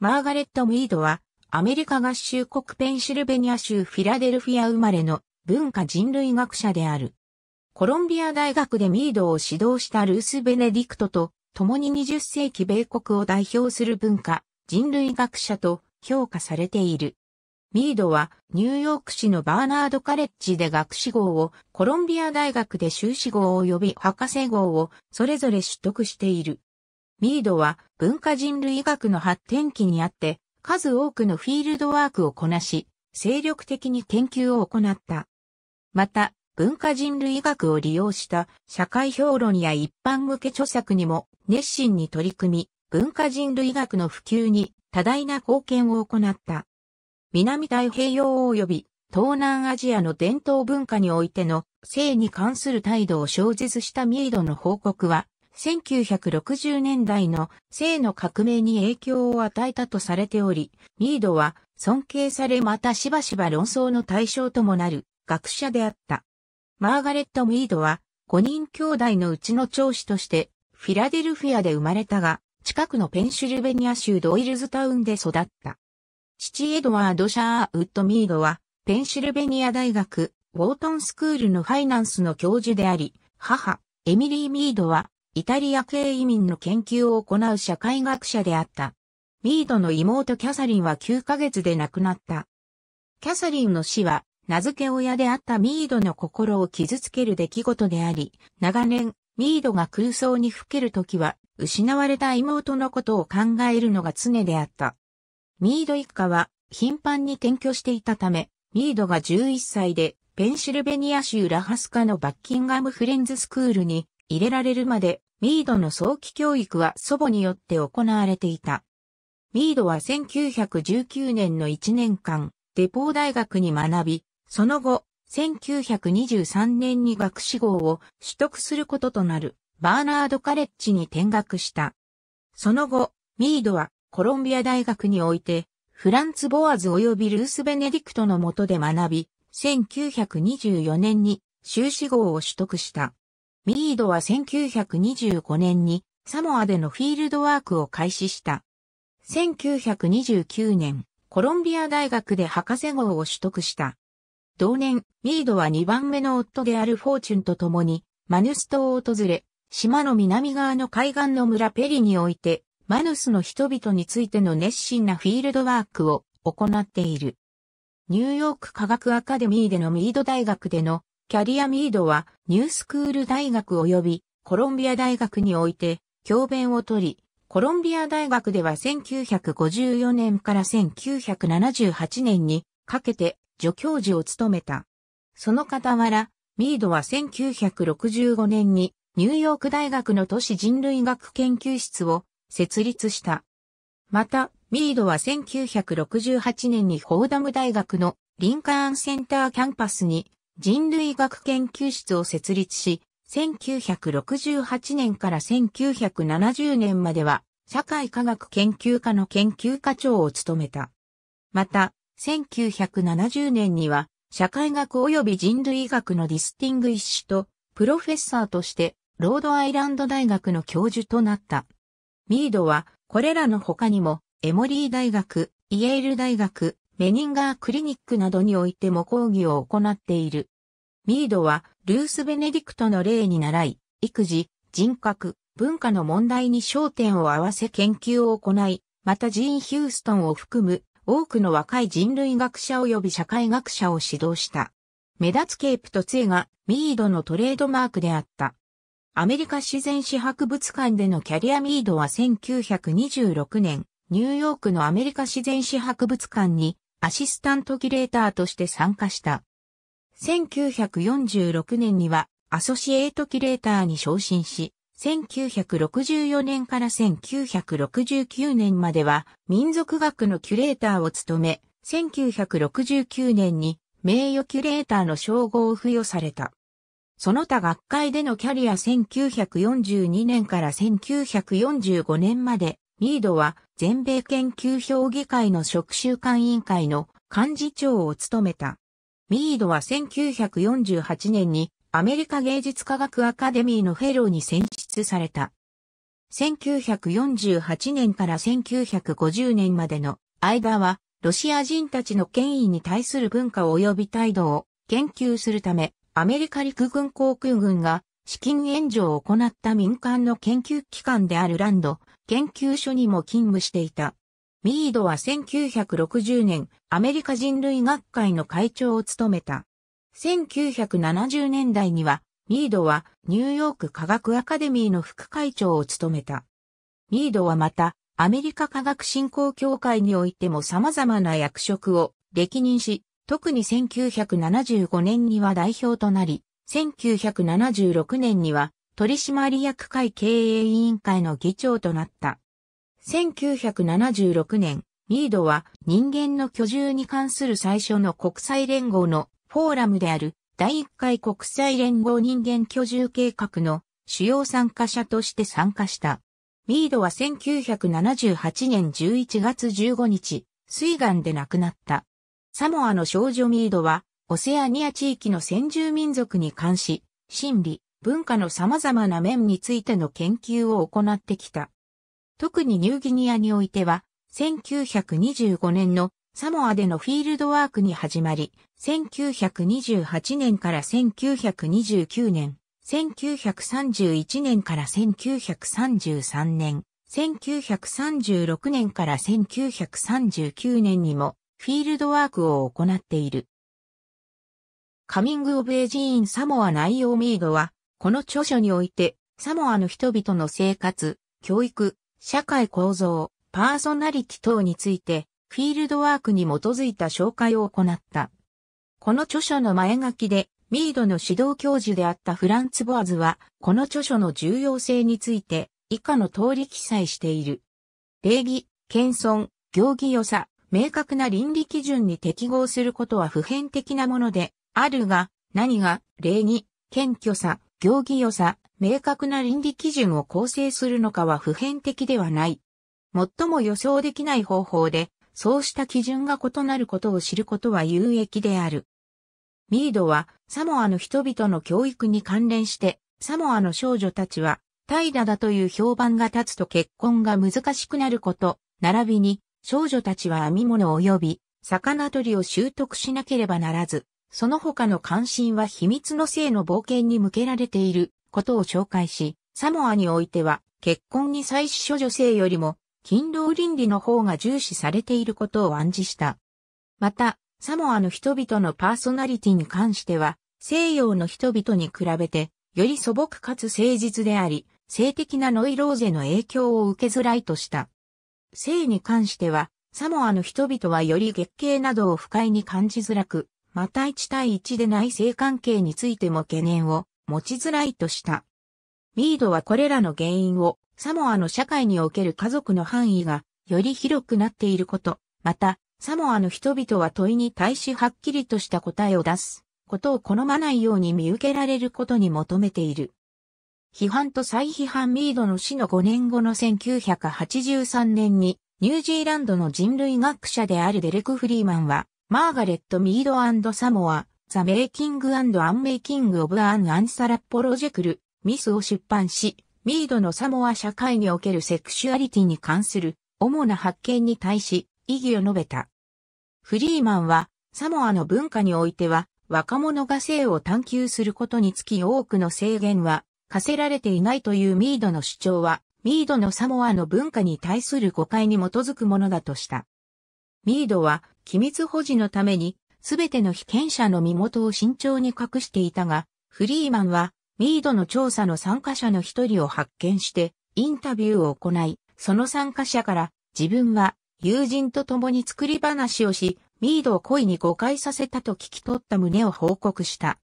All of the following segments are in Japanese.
マーガレット・ウィードは、アメリカ合衆国ペンシルベニア州フィラデルフィア生まれの文化人類学者である。コロンビア大学でミードを指導したルース・ベネディクトと共に20世紀米国を代表する文化、人類学者と評価されている。ミードはニューヨーク市のバーナードカレッジで学士号を、コロンビア大学で修士号及び博士号をそれぞれ取得している。ミードは文化人類学の発展期にあって、数多くのフィールドワークをこなし、精力的に研究を行った。また、文化人類学を利用した社会評論や一般向け著作にも熱心に取り組み、文化人類学の普及に多大な貢献を行った。南太平洋及び東南アジアの伝統文化においての性に関する態度を小説したミードの報告は1960年代の性の革命に影響を与えたとされており、ミードは尊敬されまたしばしば論争の対象ともなる学者であった。マーガレット・ミードは5人兄弟のうちの長子としてフィラデルフィアで生まれたが、近くのペンシルベニア州ドイルズタウンで育った。父エドワード・シャーウッド・ミードは、ペンシルベニア大学、ウォートンスクールのファイナンスの教授であり、母、エミリー・ミードは、イタリア系移民の研究を行う社会学者であった。ミードの妹キャサリンは9ヶ月で亡くなった。キャサリンの死は、名付け親であったミードの心を傷つける出来事であり、長年、ミードが空想にふけるときは、失われた妹のことを考えるのが常であった。ミード一家は、頻繁に転居していたため、ミードが11歳で、ペンシルベニア州ラハスカのバッキンガムフレンズスクールに入れられるまで、ミードの早期教育は祖母によって行われていた。ミードは1919年の1年間、デポー大学に学び、その後、1923年に学士号を取得することとなる、バーナードカレッジに転学した。その後、ミードはコロンビア大学において、フランツ・ボアズ及びルース・ベネディクトの下で学び、1924年に修士号を取得した。ミードは1925年にサモアでのフィールドワークを開始した。1929年、コロンビア大学で博士号を取得した。同年、ミードは2番目の夫であるフォーチュンと共に、マヌス島を訪れ、島の南側の海岸の村ペリにおいて、マヌスの人々についての熱心なフィールドワークを行っている。ニューヨーク科学アカデミーでのミード大学でのキャリアミードはニュースクール大学及びコロンビア大学において教鞭をとり、コロンビア大学では1954年から1978年にかけて助教授を務めた。その傍ら、ミードは1965年にニューヨーク大学の都市人類学研究室を設立した。また、ミードは1968年にフォーダム大学のリンカーンセンターキャンパスに人類学研究室を設立し、1968年から1970年までは、社会科学研究科の研究課長を務めた。また、1970年には、社会学及び人類学のディスティングイッシュと、プロフェッサーとして、ロードアイランド大学の教授となった。ミードは、これらの他にも、エモリー大学、イエール大学、メニンガークリニックなどにおいても講義を行っている。ミードは、ルース・ベネディクトの例に習い、育児、人格、文化の問題に焦点を合わせ研究を行い、またジーン・ヒューストンを含む多くの若い人類学者及び社会学者を指導した。目立つケープと杖がミードのトレードマークであった。アメリカ自然史博物館でのキャリアミードは1926年、ニューヨークのアメリカ自然史博物館にアシスタントキュレーターとして参加した。1946年にはアソシエイトキュレーターに昇進し、1964年から1969年までは民族学のキュレーターを務め、1969年に名誉キュレーターの称号を付与された。その他学会でのキャリア1942年から1945年までミードは全米研究評議会の職習会委員会の幹事長を務めた。ミードは1948年にアメリカ芸術科学アカデミーのフェローに選出された。1948年から1950年までの間は、ロシア人たちの権威に対する文化及び態度を研究するため、アメリカ陸軍航空軍が資金援助を行った民間の研究機関であるランド、研究所にも勤務していた。ミードは1960年、アメリカ人類学会の会長を務めた。1970年代には、ミードはニューヨーク科学アカデミーの副会長を務めた。ミードはまた、アメリカ科学振興協会においても様々な役職を歴任し、特に1975年には代表となり、1976年には取締役会経営委員会の議長となった。1976年、ミードは人間の居住に関する最初の国際連合のフォーラムである第1回国際連合人間居住計画の主要参加者として参加した。ミードは1978年11月15日、水岸で亡くなった。サモアの少女ミードは、オセアニア地域の先住民族に関し、心理、文化の様々な面についての研究を行ってきた。特にニューギニアにおいては、1925年のサモアでのフィールドワークに始まり、1928年から1929年、1931年から1933年、1936年から1939年にもフィールドワークを行っている。カミング・オブ・エジーン・サモア・ナイオーミードはこの著書において、サモアの人々の生活、教育、社会構造、パーソナリティ等について、フィールドワークに基づいた紹介を行った。この著書の前書きで、ミードの指導教授であったフランツ・ボアズは、この著書の重要性について、以下の通り記載している。礼儀、謙遜、行儀良さ、明確な倫理基準に適合することは普遍的なもので、あるが、何が、礼儀、謙虚さ、行儀良さ、明確な倫理基準を構成するのかは普遍的ではない。最も予想できない方法で、そうした基準が異なることを知ることは有益である。ミードは、サモアの人々の教育に関連して、サモアの少女たちは、怠惰だという評判が立つと結婚が難しくなること、並びに、少女たちは編み物及び、魚取りを習得しなければならず、その他の関心は秘密の性の冒険に向けられていることを紹介し、サモアにおいては結婚に最初処女性よりも勤労倫理の方が重視されていることを暗示した。また、サモアの人々のパーソナリティに関しては、西洋の人々に比べて、より素朴かつ誠実であり、性的なノイローゼの影響を受けづらいとした。性に関しては、サモアの人々はより月経などを不快に感じづらく、また1対1で内政関係についても懸念を持ちづらいとした。ミードはこれらの原因をサモアの社会における家族の範囲がより広くなっていること、またサモアの人々は問いに対しはっきりとした答えを出すことを好まないように見受けられることに求めている。批判と再批判ミードの死の5年後の1983年にニュージーランドの人類学者であるデレク・フリーマンはマーガレット・ミードサモア、ザ・メイキングアンメイキング・オブ・アン・アンサラ・プロジェクル、ミスを出版し、ミードのサモア社会におけるセクシュアリティに関する主な発見に対し、意義を述べた。フリーマンは、サモアの文化においては、若者が性を探求することにつき多くの制限は課せられていないというミードの主張は、ミードのサモアの文化に対する誤解に基づくものだとした。ミードは機密保持のために、すべての被験者の身元を慎重に隠していたが、フリーマンは、ミードの調査の参加者の一人を発見して、インタビューを行い、その参加者から自分は友人と共に作り話をし、ミードを恋に誤解させたと聞き取った旨を報告した。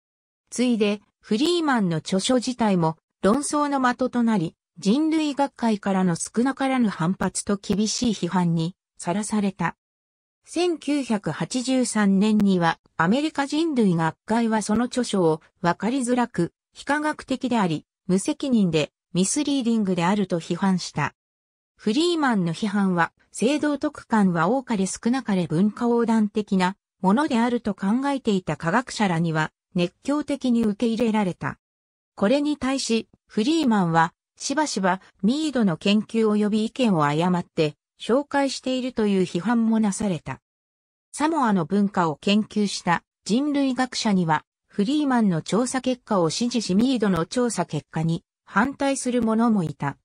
ついで、フリーマンの著書自体も論争の的となり、人類学会からの少なからぬ反発と厳しい批判にさらされた。1983年にはアメリカ人類学会はその著書をわかりづらく、非科学的であり、無責任でミスリーディングであると批判した。フリーマンの批判は、制度特感は多かれ少なかれ文化横断的なものであると考えていた科学者らには熱狂的に受け入れられた。これに対し、フリーマンは、しばしばミードの研究及び意見を誤って、紹介しているという批判もなされた。サモアの文化を研究した人類学者には、フリーマンの調査結果を支持しミードの調査結果に反対する者もいた。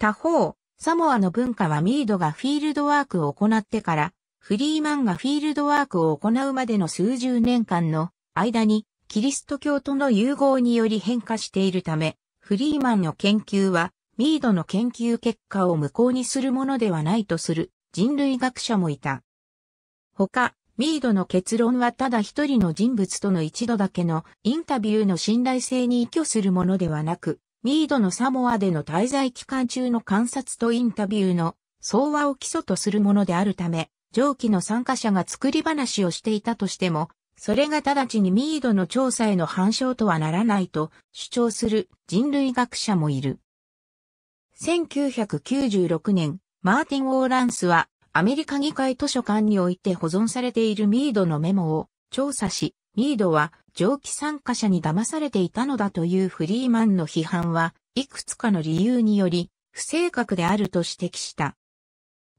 他方、サモアの文化はミードがフィールドワークを行ってから、フリーマンがフィールドワークを行うまでの数十年間の間に、キリスト教との融合により変化しているため、フリーマンの研究はミードの研究結果を無効にするものではないとする人類学者もいた。他、ミードの結論はただ一人の人物との一度だけのインタビューの信頼性に依拠するものではなく、ミードのサモアでの滞在期間中の観察とインタビューの相和を基礎とするものであるため、上記の参加者が作り話をしていたとしても、それが直ちにミードの調査への反証とはならないと主張する人類学者もいる。1996年、マーティン・オーランスは、アメリカ議会図書館において保存されているミードのメモを調査し、ミードは上記参加者に騙されていたのだというフリーマンの批判は、いくつかの理由により、不正確であると指摘した。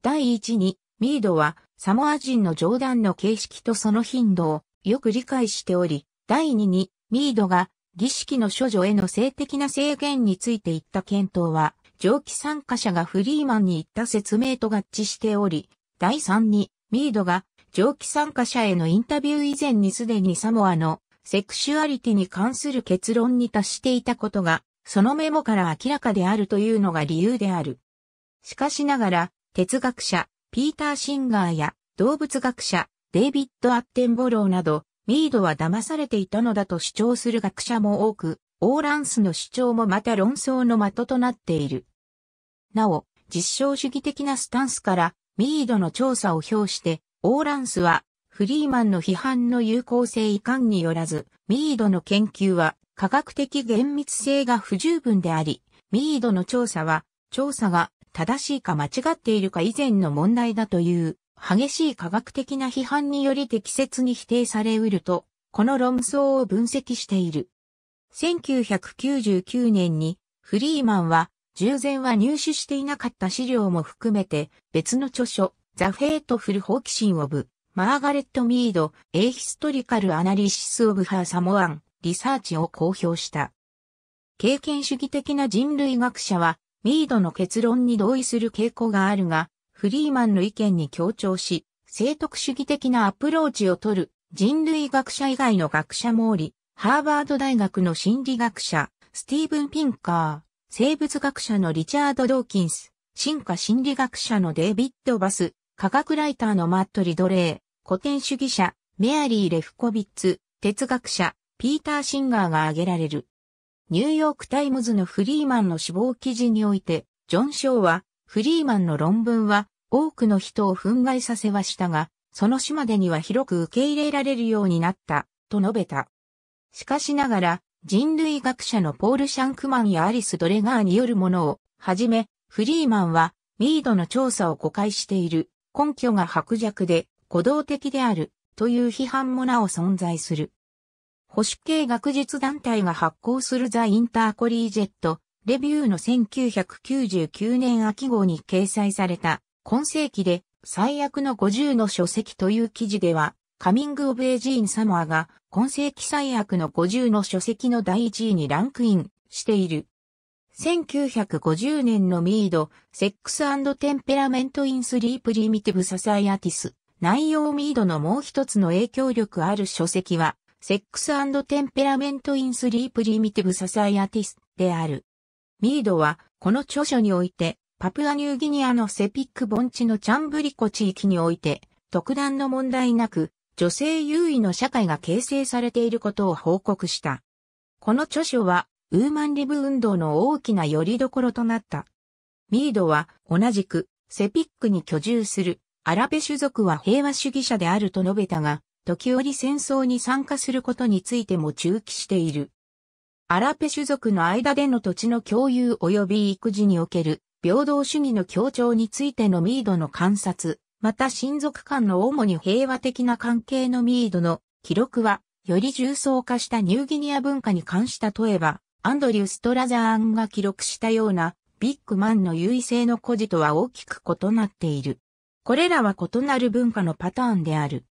第一に、ミードはサモア人の冗談の形式とその頻度をよく理解しており、第二に、ミードが儀式の処女への性的な制限について言った検討は、上記参加者がフリーマンに言った説明と合致しており、第3に、ミードが上記参加者へのインタビュー以前にすでにサモアのセクシュアリティに関する結論に達していたことが、そのメモから明らかであるというのが理由である。しかしながら、哲学者、ピーター・シンガーや動物学者、デイビッド・アッテンボローなど、ミードは騙されていたのだと主張する学者も多く、オーランスの主張もまた論争の的となっている。なお、実証主義的なスタンスからミードの調査を表して、オーランスはフリーマンの批判の有効性遺憾によらず、ミードの研究は科学的厳密性が不十分であり、ミードの調査は、調査が正しいか間違っているか以前の問題だという、激しい科学的な批判により適切に否定されうると、この論争を分析している。1999年にフリーマンは従前は入手していなかった資料も含めて別の著書ザ・フェイトフル・ホーキシン・オブ・マーガレット・ミード・エイヒストリカル・アナリシス・オブ・ハー・サモアン・リサーチを公表した。経験主義的な人類学者はミードの結論に同意する傾向があるが、フリーマンの意見に強調し、聖徳主義的なアプローチをとる人類学者以外の学者もおり、ハーバード大学の心理学者、スティーブン・ピンカー、生物学者のリチャード・ドーキンス、進化心理学者のデイビッド・バス、科学ライターのマット・リドレー、古典主義者、メアリー・レフコビッツ、哲学者、ピーター・シンガーが挙げられる。ニューヨーク・タイムズのフリーマンの死亡記事において、ジョン・ショーは、フリーマンの論文は多くの人を憤慨させはしたが、その死までには広く受け入れられるようになった、と述べた。しかしながら、人類学者のポール・シャンクマンやアリス・ドレガーによるものを、はじめ、フリーマンは、ミードの調査を誤解している、根拠が薄弱で、鼓動的である、という批判もなお存在する。保守系学術団体が発行するザ・インターコリージェット、レビューの1999年秋号に掲載された、今世紀で最悪の50の書籍という記事では、カミング・オブ・エイジーン・サモアが、今世紀最悪の50の書籍の第1位にランクインしている。1950年のミード、セックステンペラメント・イン・スリー・プリミティブ・ササイアティス。内容ミードのもう一つの影響力ある書籍は、セックステンペラメント・イン・スリー・プリミティブ・ササイアティスである。ミードは、この著書において、パプアニューギニアのセピック盆地のチャンブリコ地域において、特段の問題なく、女性優位の社会が形成されていることを報告した。この著書は、ウーマンリブ運動の大きな拠り所となった。ミードは、同じく、セピックに居住する、アラベ種族は平和主義者であると述べたが、時折戦争に参加することについても中期している。アラペ種族の間での土地の共有及び育児における平等主義の協調についてのミードの観察、また親族間の主に平和的な関係のミードの記録は、より重層化したニューギニア文化に関した例えば、アンドリュー・ストラザーンが記録したような、ビッグマンの優位性の孤児とは大きく異なっている。これらは異なる文化のパターンである。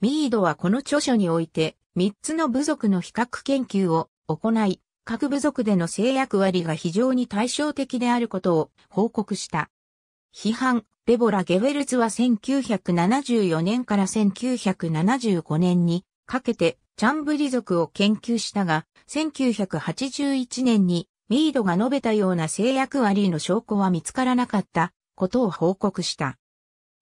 ミードはこの著書において、3つの部族の比較研究を行い、各部族での制約割が非常に対照的であることを報告した。批判、デボラ・ゲウェルツは1974年から1975年にかけてチャンブリ族を研究したが、1981年にミードが述べたような制約割の証拠は見つからなかったことを報告した。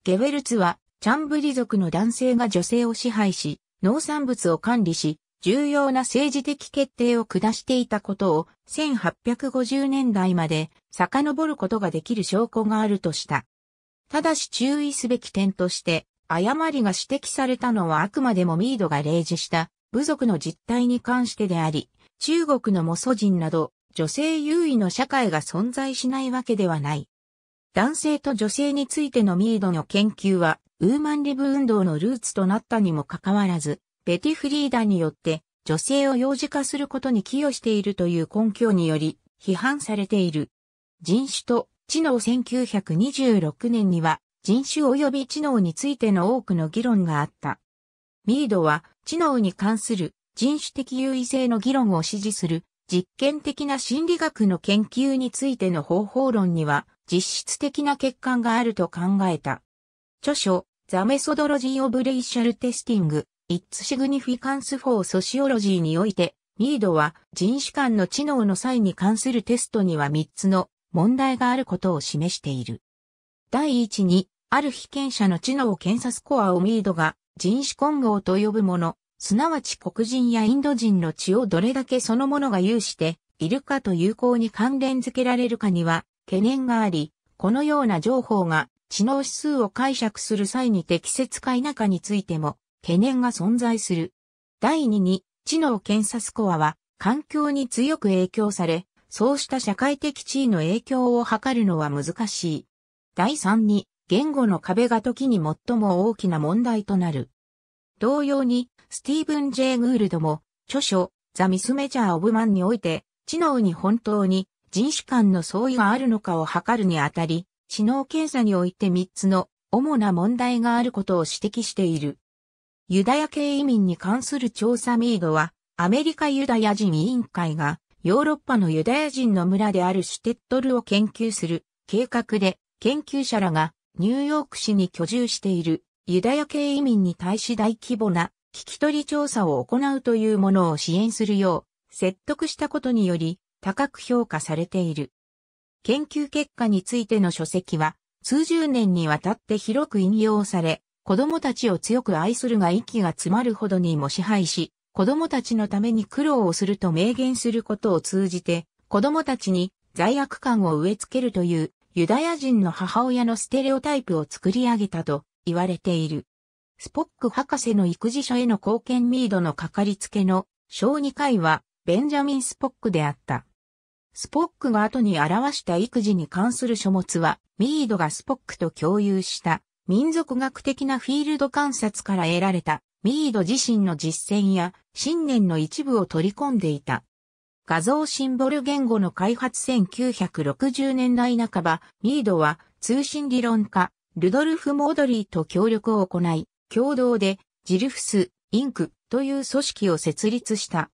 ゲウェルツはチャンブリ族の男性が女性を支配し、農産物を管理し、重要な政治的決定を下していたことを1850年代まで遡ることができる証拠があるとした。ただし注意すべき点として、誤りが指摘されたのはあくまでもミードが例示した部族の実態に関してであり、中国のモソ人など女性優位の社会が存在しないわけではない。男性と女性についてのミードの研究は、ウーマンリブ運動のルーツとなったにもかかわらず、ベティフリーダによって女性を幼児化することに寄与しているという根拠により批判されている。人種と知能1926年には人種及び知能についての多くの議論があった。ミードは知能に関する人種的優位性の議論を支持する実験的な心理学の研究についての方法論には実質的な欠陥があると考えた。著書ザメソドロジー・オブ・レイシャル・テスティング Its Significance for Sociology において、ミードは人種間の知能の際に関するテストには3つの問題があることを示している。第1に、ある被験者の知能検査スコアをミードが人種混合と呼ぶもの、すなわち黒人やインド人の血をどれだけそのものが有しているかと有効に関連づけられるかには懸念があり、このような情報が知能指数を解釈する際に適切か否かについても懸念が存在する。第2に、知能検査スコアは、環境に強く影響され、そうした社会的地位の影響を測るのは難しい。第3に、言語の壁が時に最も大きな問題となる。同様に、スティーブン・ジェイ・グールドも、著書、ザ・ミス・メジャー・オブ・マンにおいて、知能に本当に人種間の相違があるのかを測るにあたり、知能検査において3つの主な問題があることを指摘している。ユダヤ系移民に関する調査ミードは、アメリカユダヤ人委員会が、ヨーロッパのユダヤ人の村であるシュテットルを研究する計画で、研究者らがニューヨーク市に居住しているユダヤ系移民に対し大規模な聞き取り調査を行うというものを支援するよう説得したことにより高く評価されている。研究結果についての書籍は数十年にわたって広く引用され、子供たちを強く愛するが息が詰まるほどにも支配し、子供たちのために苦労をすると明言することを通じて、子供たちに罪悪感を植え付けるというユダヤ人の母親のステレオタイプを作り上げたと言われている。スポック博士の育児書への貢献ミードのかかりつけの小2回はベンジャミン・スポックであった。スポックが後に表した育児に関する書物はミードがスポックと共有した民族学的なフィールド観察から得られたミード自身の実践や信念の一部を取り込んでいた。画像シンボル言語の開発1960年代半ば、ミードは通信理論家、ルドルフ・モードリーと協力を行い、共同でジルフス、インクという組織を設立した。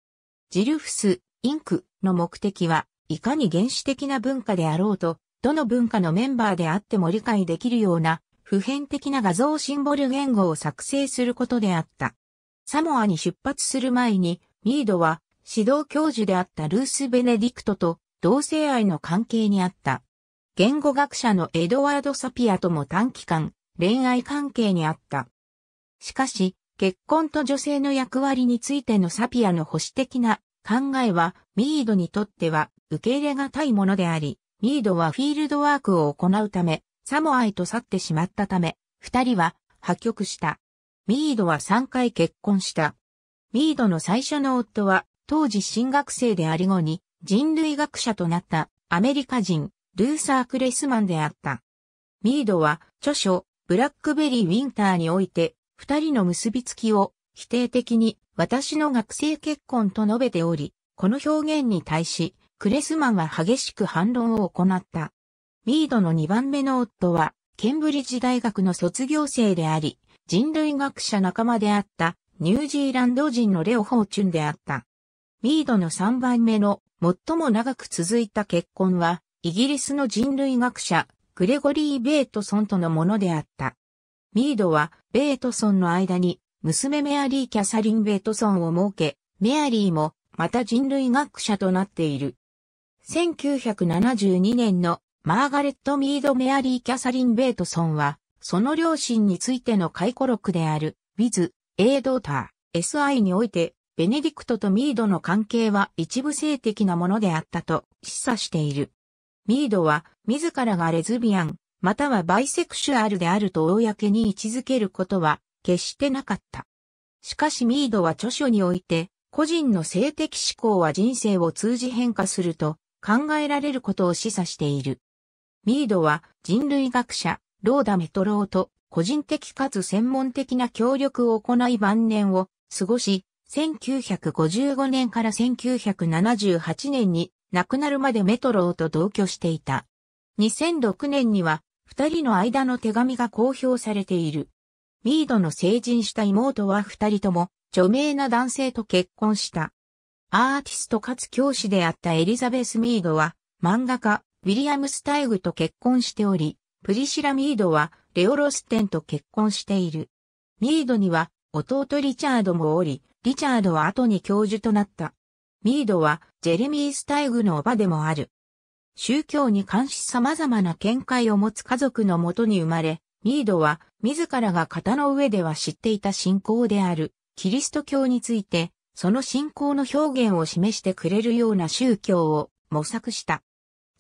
ジルフス、インクの目的はいかに原始的な文化であろうと、どの文化のメンバーであっても理解できるような普遍的な画像シンボル言語を作成することであった。サモアに出発する前に、ミードは指導教授であったルース・ベネディクトと同性愛の関係にあった。言語学者のエドワード・サピアとも短期間恋愛関係にあった。しかし、結婚と女性の役割についてのサピアの保守的な考えはミードにとっては受け入れがたいものであり、ミードはフィールドワークを行うため、サモアへと去ってしまったため、二人は破局した。ミードは三回結婚した。ミードの最初の夫は、当時新学生であり後に、人類学者となったアメリカ人、ルーサー・クレスマンであった。ミードは、著書、ブラックベリー・ウィンターにおいて、二人の結びつきを、否定的に、私の学生結婚と述べており、この表現に対し、クレスマンは激しく反論を行った。ミードの2番目の夫は、ケンブリッジ大学の卒業生であり、人類学者仲間であったニュージーランド人のレオ・ホーチュンであった。ミードの3番目の最も長く続いた結婚は、イギリスの人類学者、グレゴリー・ベートソンとのものであった。ミードは、ベートソンの間に、娘メアリー・キャサリン・ベートソンを設け、メアリーも、また人類学者となっている。1972年のマーガレット・ミード・メアリー・キャサリン・ベイトソンは、その両親についての回顧録である、ウィズ、エイドーター、SI において、ベネディクトとミードの関係は一部性的なものであったと示唆している。ミードは、自らがレズビアン、またはバイセクシュアルであると公に位置づけることは、決してなかった。しかしミードは著書において、個人の性的思考は人生を通じ変化すると考えられることを示唆している。ミードは人類学者、ローダ・メトローと個人的かつ専門的な協力を行い晩年を過ごし、1955年から1978年に亡くなるまでメトローと同居していた。2006年には二人の間の手紙が公表されている。ミードの成人した妹は二人とも著名な男性と結婚した。アーティストかつ教師であったエリザベス・ミードは漫画家、ウィリアム・スタイグと結婚しており、プリシラ・ミードはレオロステンと結婚している。ミードには弟リチャードもおり、リチャードは後に教授となった。ミードはジェレミー・スタイグのおばでもある。宗教に関し様々な見解を持つ家族のもとに生まれ、ミードは自らが型の上では知っていた信仰であるキリスト教について、その信仰の表現を示してくれるような宗教を模索した。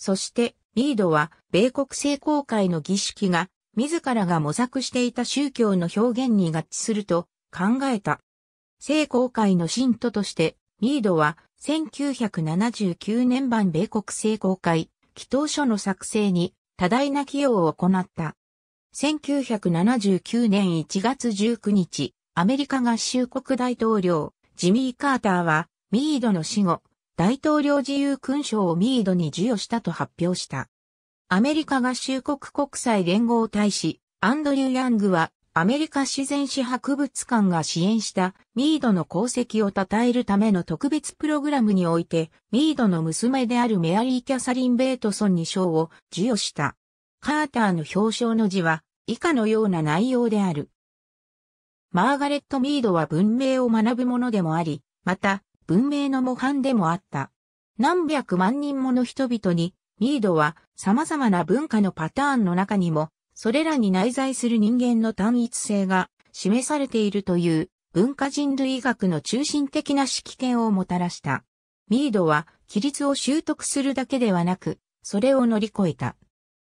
そして、リードは、米国聖公会の儀式が、自らが模索していた宗教の表現に合致すると考えた。聖公会の信徒として、リードは1979年版米国聖公会、祈祷書の作成に多大な寄与を行った。1979年1月19日、アメリカ合衆国大統領、ジミー・カーターは、ミードの死後、大統領自由勲章をミードに授与したと発表した。アメリカ合衆国国際連合大使、アンドリュー・ヤングは、アメリカ自然史博物館が支援したミードの功績を称えるための特別プログラムにおいて、ミードの娘であるメアリー・キャサリン・ベートソンに賞を授与した。カーターの表彰の字は以下のような内容である。マーガレット・ミードは文明を学ぶものでもあり、また、文明の模範でもあった。何百万人もの人々に、ミードは様々な文化のパターンの中にも、それらに内在する人間の単一性が示されているという文化人類学の中心的な指揮権をもたらした。ミードは規律を習得するだけではなく、それを乗り越えた。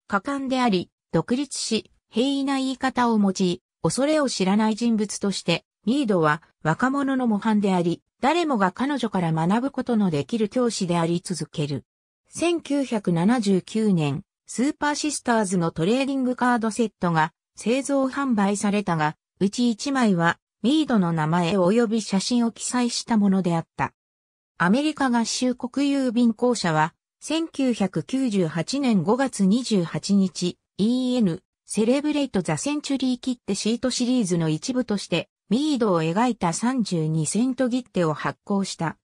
果敢であり、独立し、平易な言い方を用い、恐れを知らない人物として、ミードは若者の模範であり、誰もが彼女から学ぶことのできる教師であり続ける。1979年、スーパーシスターズのトレーディングカードセットが製造販売されたが、うち1枚はミードの名前及び写真を記載したものであった。アメリカ合衆国郵便公社は、1998年5月28日、EN、セレブレイト・ザ・センチュリー・切手シートシリーズの一部として、ミードを描いた32セント切手を発行した。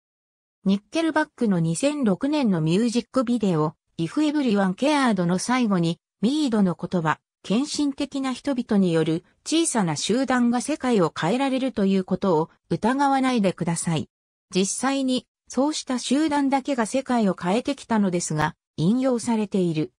ニッケルバックの2006年のミュージックビデオ、If Everyone Cared の最後に、ミードの言葉、献身的な人々による小さな集団が世界を変えられるということを疑わないでください。実際に、そうした集団だけが世界を変えてきたのですが、引用されている。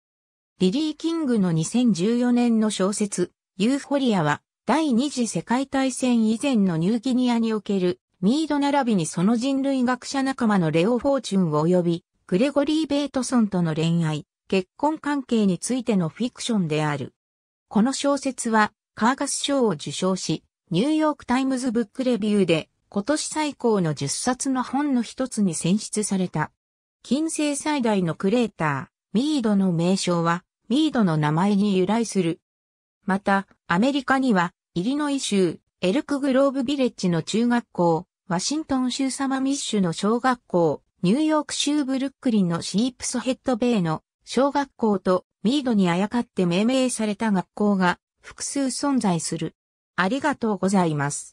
リリー・キングの2014年の小説、ユーフォリアは、第二次世界大戦以前のニューギニアにおけるミード並びにその人類学者仲間のレオ・フォーチュン及びグレゴリー・ベートソンとの恋愛、結婚関係についてのフィクションである。この小説はカーガス賞を受賞し、ニューヨークタイムズブックレビューで今年最高の10冊の本の一つに選出された。近世最大のクレーター、ミードの名称は、ミードの名前に由来する。また、アメリカには、イリノイ州、エルクグローブビレッジの中学校、ワシントン州サマミッシュの小学校、ニューヨーク州ブルックリンのシープソヘッドベイの小学校とミードにあやかって命名された学校が複数存在する。ありがとうございます。